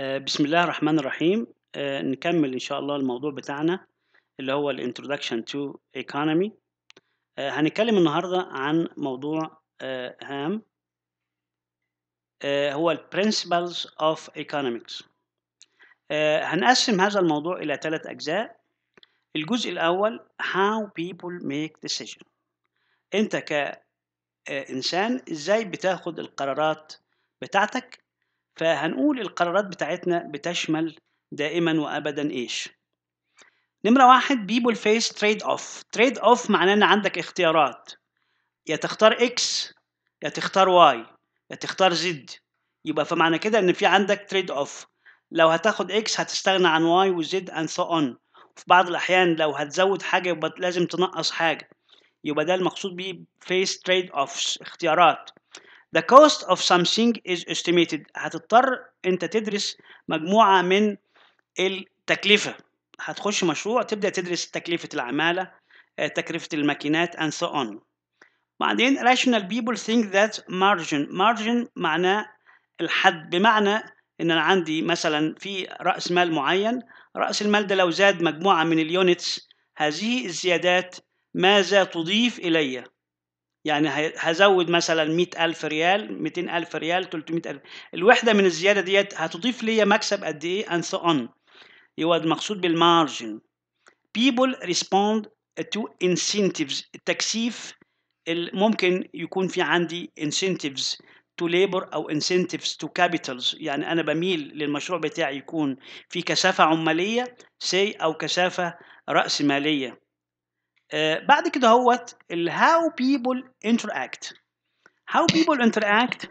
آه، بسم الله الرحمن الرحيم آه، نكمل إن شاء الله الموضوع بتاعنا اللي هو الانترودكشن تو ايكونومي هنتكلم النهاردة عن موضوع آه، هام هو الـ Principles of Economics هنقسم هذا الموضوع إلى ثلاث أجزاء الجزء الأول How people make decisions أنت كإنسان إزاي بتاخد القرارات بتاعتك فهنقول القرارات بتاعتنا بتشمل دائما وابدا ايش نمرة واحد بيبول فيس تريد اوف تريد اوف معناه ان عندك اختيارات يا تختار اكس يا تختار واي يا تختار زد يبقى فمعنى كده ان في عندك تريد اوف لو هتاخد اكس هتستغنى عن واي وزد اند سو اون في بعض الاحيان لو هتزود حاجه يبقى لازم تنقص حاجه يبقى ده المقصود بيه فيس تريد اوفس اختيارات the cost of something is estimated هتضطر انت تدرس مجموعه من التكلفه هتخش مشروع تبدا تدرس تكلفه العماله آه، تكلفه الماكينات and so on بعدين rational people think that margin margin معناه الحد بمعنى ان انا عندي مثلا في راس مال معين راس المال ده لو زاد مجموعه من اليونتس هذه الزيادات ماذا تضيف الي يعني هزود مثلا 100000 ريال 200000 ريال 300000 الوحده من الزياده ديت هتضيف ليا مكسب قد ايه and so on هو المقصود بالمارجن people respond to incentives التكسيف ممكن يكون في عندي incentives to labor او incentives to capitals يعني انا بميل للمشروع بتاعي يكون في كثافه عماليه say او كثافه راس ماليه بعد كده هوت ال how people interact how people interact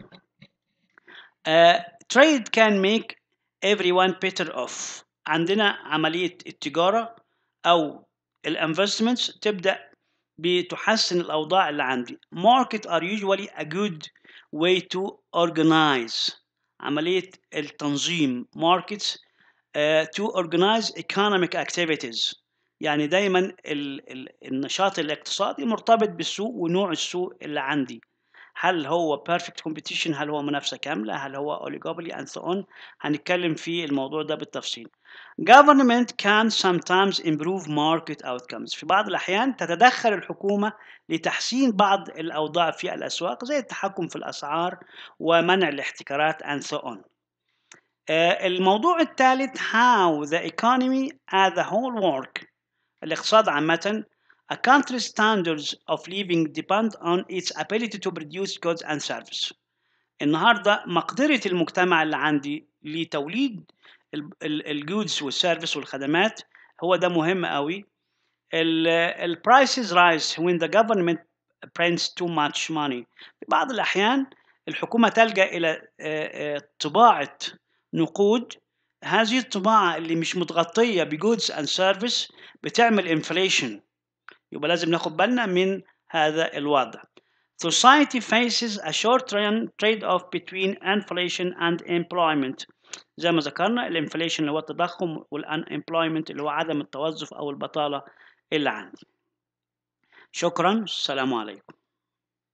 uh, trade can make everyone better off عندنا عملية التجارة أو ال investments تبدأ بتحسن الأوضاع اللي عندي market are usually a good way to organize عملية التنظيم markets uh, to organize economic activities يعني دايما النشاط الاقتصادي مرتبط بالسوق ونوع السوق اللي عندي هل هو بيرفكت كومبيتيشن هل هو منافسه كامله هل هو اوليغوبولي اند سو اون هنتكلم في الموضوع ده بالتفصيل government can sometimes improve market outcomes في بعض الاحيان تتدخل الحكومه لتحسين بعض الاوضاع في الاسواق زي التحكم في الاسعار ومنع الاحتكارات and so on آه، الموضوع الثالث how the economy as a whole work الاقتصاد عامة A country's standards of living depend on its ability to produce goods and services. النهاردة مقدرة المجتمع اللي عندي لتوليد الجودز والسيرفيس والخدمات هو ده مهم قوي. prices rise when the government prints too much money. في بعض الأحيان الحكومة تلجأ إلى آه، آه، طباعة نقود هذه الطباعة اللي مش متغطية بجودز اند سيرفيس بتعمل انفليشن يبقى لازم ناخد بالنا من هذا الوضع Society faces a short-term trade-off between inflation and employment زي ما ذكرنا الانفليشن اللي هو التضخم والانemployment اللي هو عدم التوظف أو البطالة اللي عندي شكرا السلام عليكم